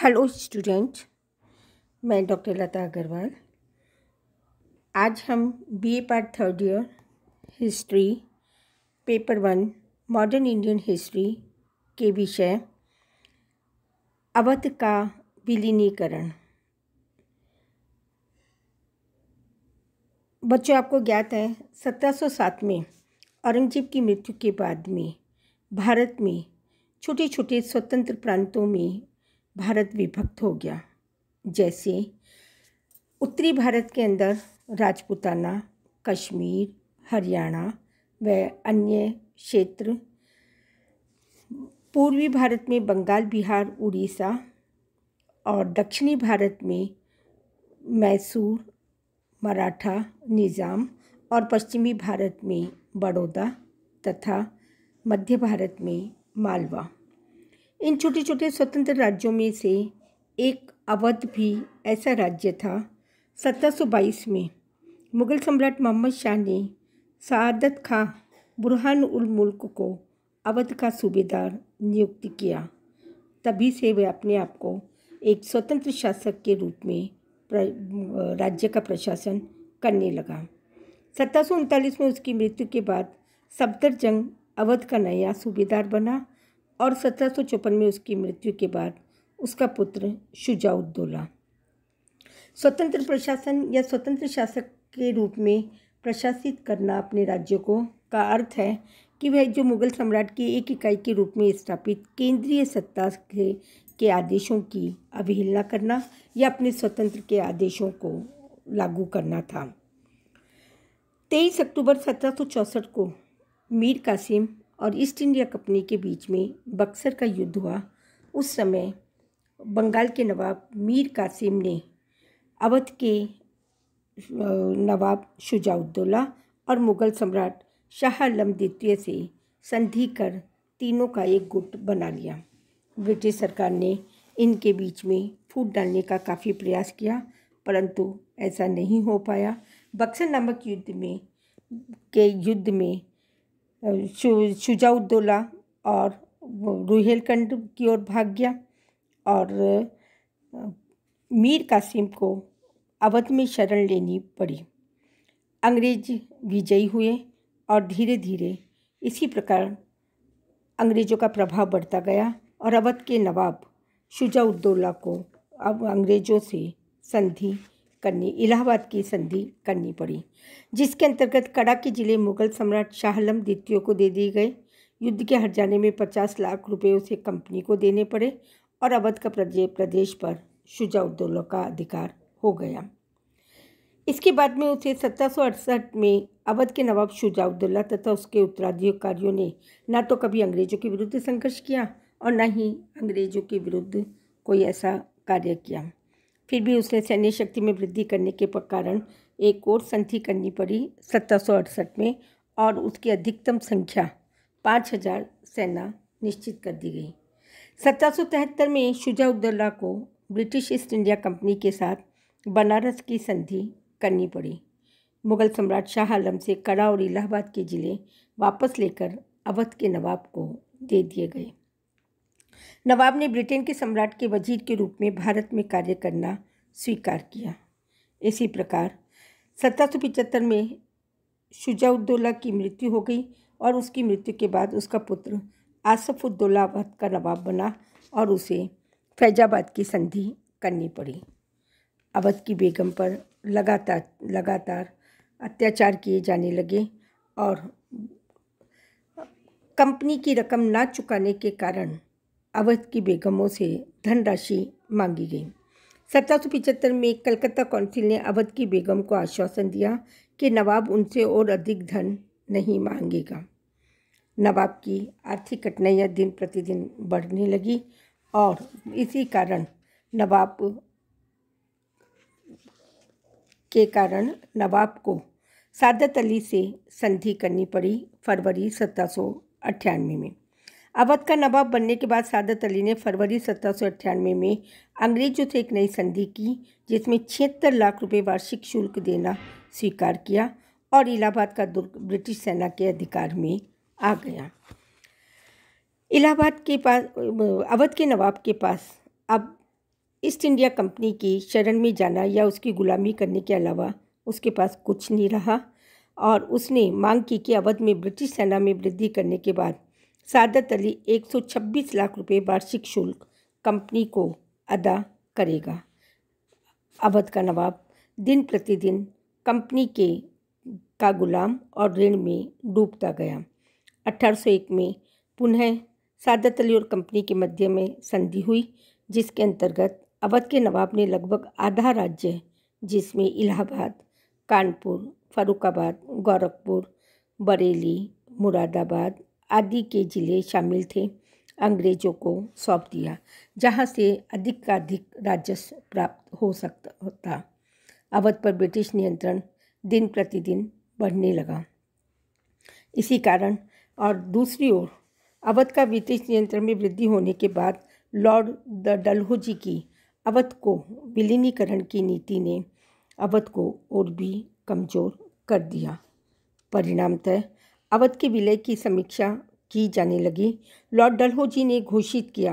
hello student मैं doctor Lata Agrawal आज हम BA part third year history paper one modern Indian history के विषय अवध का विलीनीकरण बच्चों आपको ज्ञात है 1707 में औरंगजेब की मृत्यु के बाद में भारत में छोटे छोटे स्वतंत्र प्रांतों में भारत विभक्त हो गया जैसे उत्तरी भारत के अंदर राजपूताना कश्मीर हरियाणा व अन्य क्षेत्र पूर्वी भारत में बंगाल बिहार उड़ीसा और दक्षिणी भारत में मैसूर मराठा निज़ाम और पश्चिमी भारत में बड़ौदा तथा मध्य भारत में मालवा इन छोटे छोटे स्वतंत्र राज्यों में से एक अवध भी ऐसा राज्य था 1722 में मुग़ल सम्राट मोहम्मद शाह ने सदत खां बुरहान उल मुल्क को अवध का सूबेदार नियुक्त किया तभी से वे अपने आप को एक स्वतंत्र शासक के रूप में राज्य का प्रशासन करने लगा सत्रह में उसकी मृत्यु के बाद सफदर जंग अवध का नया सूबेदार बना और सत्रह में उसकी मृत्यु के बाद उसका पुत्र शुजाउद्दौला स्वतंत्र प्रशासन या स्वतंत्र शासक के रूप में प्रशासित करना अपने राज्य को का अर्थ है कि वह जो मुगल सम्राट की एक इकाई के रूप में स्थापित केंद्रीय सत्ता के, के आदेशों की अवहेलना करना या अपने स्वतंत्र के आदेशों को लागू करना था तेईस अक्टूबर सत्रह को मीर कासिम और ईस्ट इंडिया कंपनी के बीच में बक्सर का युद्ध हुआ उस समय बंगाल के नवाब मीर कासिम ने अवध के नवाब शुजाउद्दौला और मुग़ल सम्राट शाह आलम द्वितीय से संधि कर तीनों का एक गुट बना लिया ब्रिटिश सरकार ने इनके बीच में फूट डालने का काफ़ी प्रयास किया परंतु ऐसा नहीं हो पाया बक्सर नामक युद्ध में के युद्ध में शुजाउद्दोला और रुहेलखंड की ओर भाग गया और मीर कासिम को अवध में शरण लेनी पड़ी अंग्रेज विजयी हुए और धीरे धीरे इसी प्रकार अंग्रेज़ों का प्रभाव बढ़ता गया और अवध के नवाब शुजाउद्दोला को अब अंग्रेज़ों से संधि करनी इलाहाबाद की संधि करनी पड़ी जिसके अंतर्गत कड़ा के जिले मुगल सम्राट शाहलम द्वितीय को दे दिए गए युद्ध के हर जाने में पचास लाख रुपये उसे कंपनी को देने पड़े और अवध का प्रदेश पर शुजाउद्दौला का अधिकार हो गया इसके बाद में उसे सत्रह में अवध के नवाब शुजाउद्दौला तथा उसके उत्तराधिकारियों ने ना तो कभी अंग्रेज़ों के विरुद्ध संघर्ष किया और ना ही अंग्रेज़ों के विरुद्ध कोई ऐसा कार्य किया फिर भी उसने सैन्य शक्ति में वृद्धि करने के कारण एक और संधि करनी पड़ी सत्रह में और उसकी अधिकतम संख्या पाँच हजार सेना निश्चित कर दी गई सत्रह में शुजा को ब्रिटिश ईस्ट इंडिया कंपनी के साथ बनारस की संधि करनी पड़ी मुगल सम्राट शाह आलम से कड़ा और इलाहाबाद के ज़िले वापस लेकर अवध के नवाब को दे दिए गए नवाब ने ब्रिटेन के सम्राट के वजीर के रूप में भारत में कार्य करना स्वीकार किया इसी प्रकार सत्रह में शुजाउद्दौला की मृत्यु हो गई और उसकी मृत्यु के बाद उसका पुत्र आसफ़ुद्दौला अवध का नवाब बना और उसे फैजाबाद की संधि करनी पड़ी अवध की बेगम पर लगातार लगातार अत्याचार किए जाने लगे और कंपनी की रकम ना चुकाने के कारण अवध की बेगमों से धनराशि मांगी गई सत्रह में कलकत्ता काउंसिल ने अवध की बेगम को आश्वासन दिया कि नवाब उनसे और अधिक धन नहीं मांगेगा नवाब की आर्थिक कठिनाइयाँ दिन प्रतिदिन बढ़ने लगी और इसी कारण नवाब के कारण नवाब को सादत अली से संधि करनी पड़ी फरवरी सत्रह में अवध का नवाब बनने के बाद सादत अली ने फरवरी सत्रह में अंग्रेजों से एक नई संधि की जिसमें छिहत्तर लाख रुपए वार्षिक शुल्क देना स्वीकार किया और इलाहाबाद का दुर्ग ब्रिटिश सेना के अधिकार में आ गया इलाहाबाद के पास अवध के नवाब के पास अब ईस्ट इंडिया कंपनी की शरण में जाना या उसकी गुलामी करने के अलावा उसके पास कुछ नहीं रहा और उसने मांग की कि अवध में ब्रिटिश सेना में वृद्धि करने के बाद सादत अली 126 लाख रुपए वार्षिक शुल्क कंपनी को अदा करेगा अवध का नवाब दिन प्रतिदिन कंपनी के का गुलाम और ऋण में डूबता गया 1801 में पुनः सादत अली और कंपनी के मध्य में संधि हुई जिसके अंतर्गत अवध के नवाब ने लगभग आधा राज्य जिसमें इलाहाबाद कानपुर फरुखाबाद गोरखपुर बरेली मुरादाबाद आदि के ज़िले शामिल थे अंग्रेजों को सौंप दिया जहाँ से अधिक का अधिक राजस्व प्राप्त हो सकता था अवध पर ब्रिटिश नियंत्रण दिन प्रतिदिन बढ़ने लगा इसी कारण और दूसरी ओर अवध का ब्रिटिश नियंत्रण में वृद्धि होने के बाद लॉर्ड द डलहोजी की अवध को विलीनीकरण की नीति ने अवध को और भी कमज़ोर कर दिया परिणामतः अवध के विलय की समीक्षा की जाने लगी लॉर्ड डलहोजी ने घोषित किया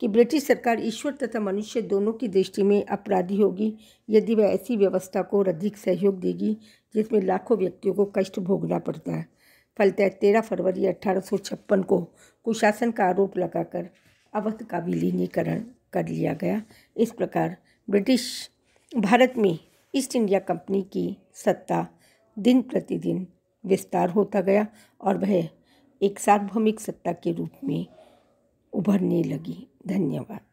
कि ब्रिटिश सरकार ईश्वर तथा मनुष्य दोनों की दृष्टि में अपराधी होगी यदि वह ऐसी व्यवस्था को अधिक सहयोग देगी जिसमें लाखों व्यक्तियों को कष्ट भोगना पड़ता है फलतः तेरह फरवरी अठारह को कुशासन का आरोप लगाकर अवध का विलीनीकरण कर लिया गया इस प्रकार ब्रिटिश भारत में ईस्ट इंडिया कंपनी की सत्ता दिन प्रतिदिन विस्तार होता गया और वह एक सार्वभौमिक सत्ता के रूप में उभरने लगी धन्यवाद